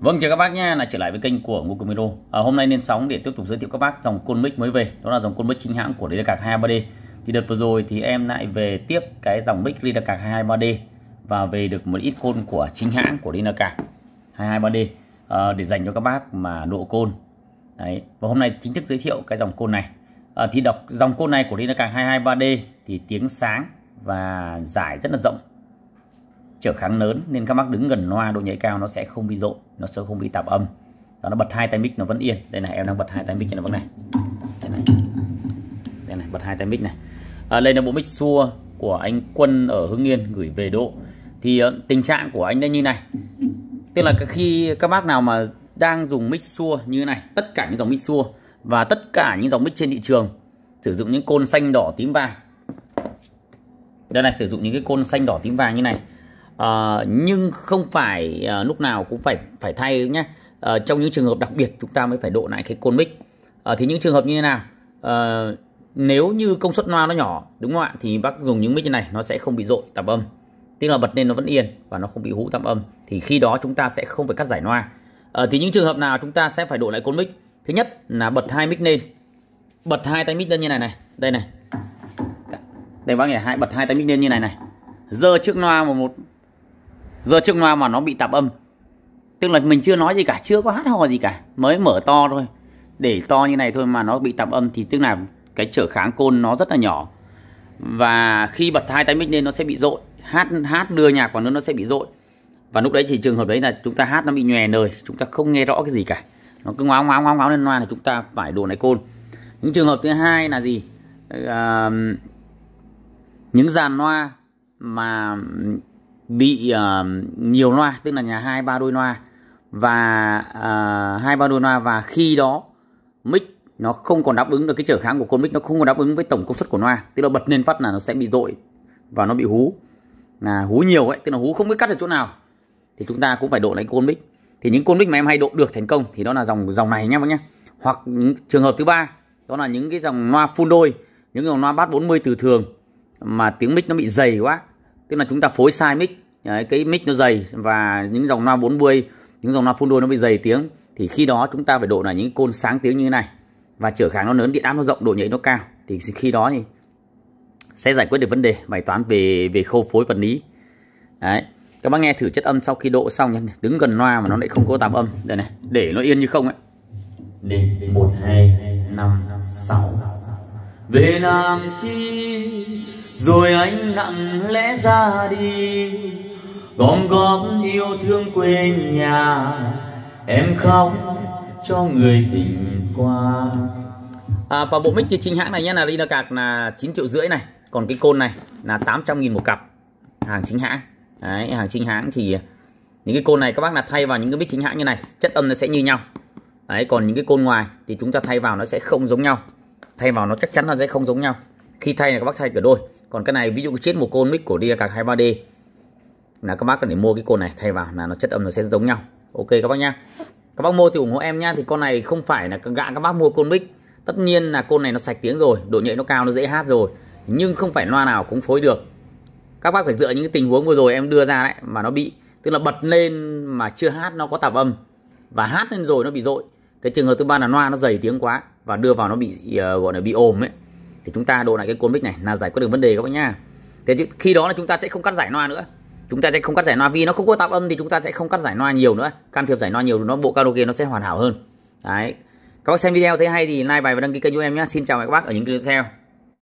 Vâng chào các bác nha, là trở lại với kênh của Ngô Cường Miro. À, hôm nay lên sóng để tiếp tục giới thiệu các bác dòng côn mic mới về, đó là dòng côn mic chính hãng của Ridecac 23D. Thì đợt vừa rồi thì em lại về tiếp cái dòng mic Ridecac 23D và về được một ít côn của chính hãng của Ridecac 223D à, để dành cho các bác mà độ côn. Đấy, và hôm nay chính thức giới thiệu cái dòng côn này. À, thì đọc dòng côn này của Ridecac 223D thì tiếng sáng và giải rất là rộng trở kháng lớn nên các bác đứng gần loa độ nhạy cao nó sẽ không bị rộn nó sẽ không bị tạp âm đó nó bật hai tay mic nó vẫn yên đây này em đang bật hai tay mic cho nó vẫn này đây này đây này bật hai tay mic này à, đây là bộ mic xua của anh Quân ở Hưng Yên gửi về độ thì uh, tình trạng của anh đây như này tức là khi các bác nào mà đang dùng mic xua như này tất cả những dòng mic xua và tất cả những dòng mic trên thị trường sử dụng những côn xanh đỏ tím vàng đây này sử dụng những cái côn xanh đỏ tím vàng như này Ờ, nhưng không phải à, lúc nào cũng phải phải thay nhé à, trong những trường hợp đặc biệt chúng ta mới phải độ lại cái côn mic à, thì những trường hợp như thế nào à, nếu như công suất loa nó nhỏ đúng không ạ thì bác dùng những mic như này nó sẽ không bị dội tạp âm tức là bật lên nó vẫn yên và nó không bị hú tạp âm thì khi đó chúng ta sẽ không phải cắt giải loa à, thì những trường hợp nào chúng ta sẽ phải độ lại côn mic thứ nhất là bật hai mic lên bật hai tay mic lên như này này đây này đây bác nhỉ hai bật hai tay mic lên như này này giờ trước loa một một giờ trước loa mà nó bị tạp âm tức là mình chưa nói gì cả chưa có hát hò gì cả mới mở to thôi để to như này thôi mà nó bị tạp âm thì tức là cái trở kháng côn nó rất là nhỏ và khi bật hai tay mic lên nó sẽ bị dội hát hát đưa nhạc vào nữa nó sẽ bị dội và lúc đấy thì trường hợp đấy là chúng ta hát nó bị nhòe nơi chúng ta không nghe rõ cái gì cả nó cứ ngoáo ngoáo ngoáo ngoáo lên loa là chúng ta phải đổ này côn những trường hợp thứ hai là gì à, những dàn loa mà bị uh, nhiều loa tức là nhà hai ba đôi loa và ờ, hai uh, ba đôi loa và khi đó mic nó không còn đáp ứng được cái trở kháng của con mic nó không còn đáp ứng với tổng công suất của loa tức là bật lên phát là nó sẽ bị dội và nó bị hú là hú nhiều ấy tức là hú không biết cắt ở chỗ nào thì chúng ta cũng phải độ lại con mic thì những con mic mà em hay độ được thành công thì đó là dòng dòng này nhá các nhá hoặc trường hợp thứ ba đó là những cái dòng loa full đôi những dòng loa bass 40 từ thường mà tiếng mic nó bị dày quá tức là chúng ta phối sai mic Đấy, cái mic nó dày và những dòng loa 40 những dòng loa full đôi nó bị dày tiếng thì khi đó chúng ta phải độ là những côn sáng tiếng như thế này và trở kháng nó lớn điện áp nó rộng độ nhạy nó cao thì khi đó thì sẽ giải quyết được vấn đề bài toán về về khâu phối vật lý đấy các bác nghe thử chất âm sau khi độ xong nhé đứng gần loa mà nó lại không có tạp âm đây này để nó yên như không ấy một hai năm sáu về làm chi rồi anh nặng lẽ ra đi gom góp yêu thương quê nhà em khóc cho người tình qua à, và bộ mic chính hãng này nhé là Lina cạc là 9 triệu rưỡi này còn cái côn này là 800 nghìn một cặp hàng chính hãng Đấy, hàng chính hãng thì à, những cái côn này các bác là thay vào những cái mic chính hãng như này chất âm nó sẽ như nhau Đấy, còn những cái côn ngoài thì chúng ta thay vào nó sẽ không giống nhau thay vào nó chắc chắn là sẽ không giống nhau khi thay là các bác thay cửa đôi còn cái này ví dụ chết một côn mic của đi là càng ba d là các bác cần phải mua cái côn này thay vào là nó chất âm nó sẽ giống nhau ok các bác nhá các bác mua thì ủng hộ em nhá thì con này không phải là gạ các bác mua côn mic tất nhiên là côn này nó sạch tiếng rồi độ nhạy nó cao nó dễ hát rồi nhưng không phải loa nào cũng phối được các bác phải dựa những tình huống vừa rồi em đưa ra đấy mà nó bị tức là bật lên mà chưa hát nó có tạp âm và hát lên rồi nó bị dội cái trường hợp thứ ba là loa nó dày tiếng quá và đưa vào nó bị ờ, gọi là bị ồm ấy thì chúng ta độ lại cái cuốn mic này là giải quyết được vấn đề các bác nhá thế chứ khi đó là chúng ta sẽ không cắt giải loa nữa chúng ta sẽ không cắt giải loa vì nó không có tạp âm thì chúng ta sẽ không cắt giải loa nhiều nữa can thiệp giải loa nhiều nó bộ karaoke nó sẽ hoàn hảo hơn đấy các bác xem video thấy hay thì like bài và đăng ký kênh của em nhé xin chào các bác ở những video tiếp theo